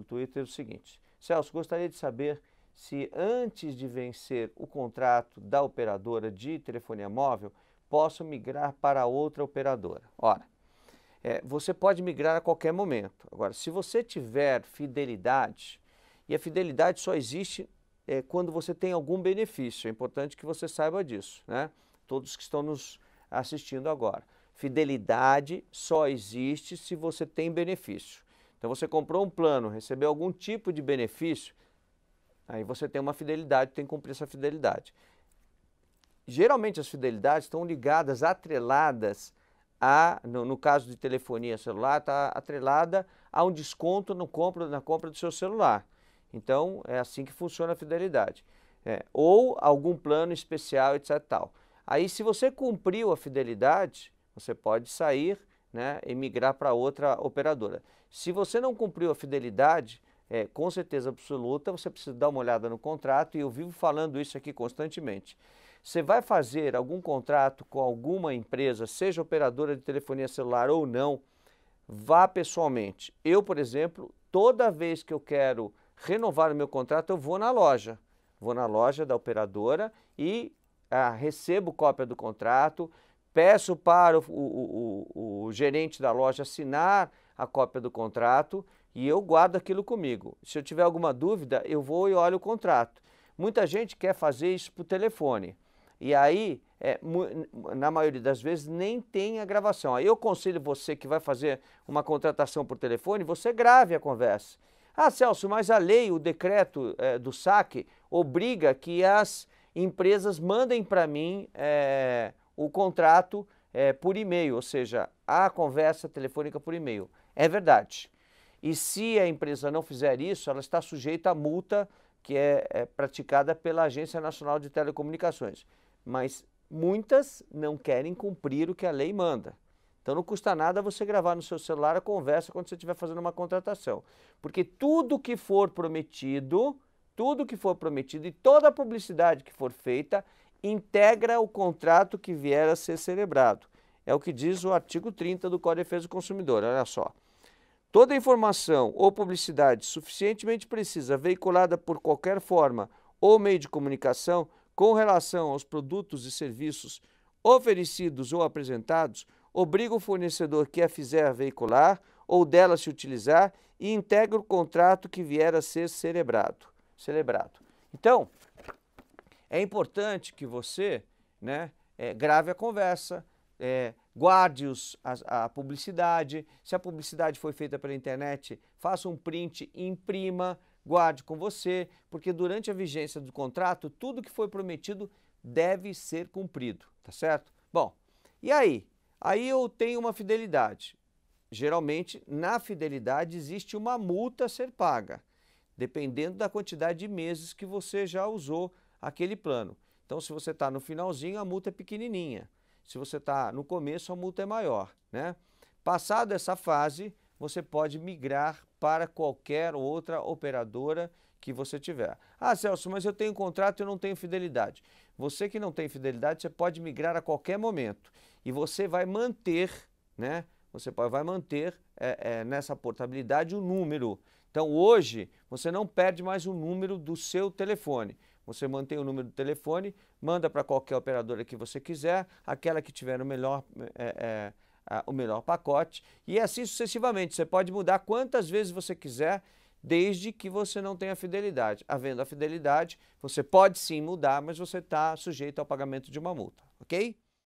pelo Twitter o seguinte: Celso, gostaria de saber se antes de vencer o contrato da operadora de telefonia móvel, posso migrar para outra operadora. Ora, é, você pode migrar a qualquer momento. Agora, se você tiver fidelidade, e a fidelidade só existe é, quando você tem algum benefício, é importante que você saiba disso, né? Todos que estão nos assistindo agora. Fidelidade só existe se você tem benefício. Então você comprou um plano, recebeu algum tipo de benefício, aí você tem uma fidelidade, tem que cumprir essa fidelidade. Geralmente as fidelidades estão ligadas, atreladas a, no, no caso de telefonia celular, está atrelada a um desconto no compra, na compra do seu celular. Então é assim que funciona a fidelidade. É, ou algum plano especial, etc. Tal. Aí, se você cumpriu a fidelidade, você pode sair né, e migrar para outra operadora. Se você não cumpriu a fidelidade, é, com certeza absoluta, você precisa dar uma olhada no contrato e eu vivo falando isso aqui constantemente. Você vai fazer algum contrato com alguma empresa, seja operadora de telefonia celular ou não, vá pessoalmente. Eu, por exemplo, toda vez que eu quero renovar o meu contrato, eu vou na loja. Vou na loja da operadora e ah, recebo cópia do contrato, peço para o, o, o, o gerente da loja assinar a cópia do contrato e eu guardo aquilo comigo. Se eu tiver alguma dúvida, eu vou e olho o contrato. Muita gente quer fazer isso por telefone. E aí, é, na maioria das vezes, nem tem a gravação. Aí eu aconselho você que vai fazer uma contratação por telefone, você grave a conversa. Ah, Celso, mas a lei, o decreto é, do saque, obriga que as empresas mandem para mim é, o contrato é, por e-mail, ou seja, a conversa telefônica por e-mail. É verdade. E se a empresa não fizer isso, ela está sujeita à multa que é, é praticada pela Agência Nacional de Telecomunicações. Mas muitas não querem cumprir o que a lei manda. Então não custa nada você gravar no seu celular a conversa quando você estiver fazendo uma contratação. Porque tudo que for prometido, tudo que for prometido e toda a publicidade que for feita integra o contrato que vier a ser celebrado. É o que diz o artigo 30 do Código de Defesa do Consumidor. Olha só. Toda informação ou publicidade suficientemente precisa veiculada por qualquer forma ou meio de comunicação com relação aos produtos e serviços oferecidos ou apresentados obriga o fornecedor que a fizer veicular ou dela se utilizar e integra o contrato que vier a ser celebrado. celebrado. Então, é importante que você né, é, grave a conversa, é, guarde os, a, a, publicidade. Se a publicidade foi feita pela internet, faça um print e imprima, guarde com você, porque durante a vigência do contrato, tudo que foi prometido deve ser cumprido, tá certo? Bom, e aí? Aí eu tenho uma fidelidade. Geralmente, na fidelidade existe uma multa a ser paga, dependendo da quantidade de meses que você já usou aquele plano. Então, se você está no finalzinho, a multa é pequenininha. Se você está no começo, a multa é maior. Né? Passado essa fase, você pode migrar para qualquer outra operadora que você tiver. Ah, Celso, mas eu tenho contrato e eu não tenho fidelidade. Você que não tem fidelidade, você pode migrar a qualquer momento. E você vai manter, né? Você vai manter é, é, nessa portabilidade o número. Então hoje você não perde mais o número do seu telefone. Você mantém o número do telefone, manda para qualquer operadora que você quiser, aquela que tiver o melhor, é, é, o melhor pacote, e assim sucessivamente. Você pode mudar quantas vezes você quiser, desde que você não tenha fidelidade. Havendo a fidelidade, você pode sim mudar, mas você está sujeito ao pagamento de uma multa, ok?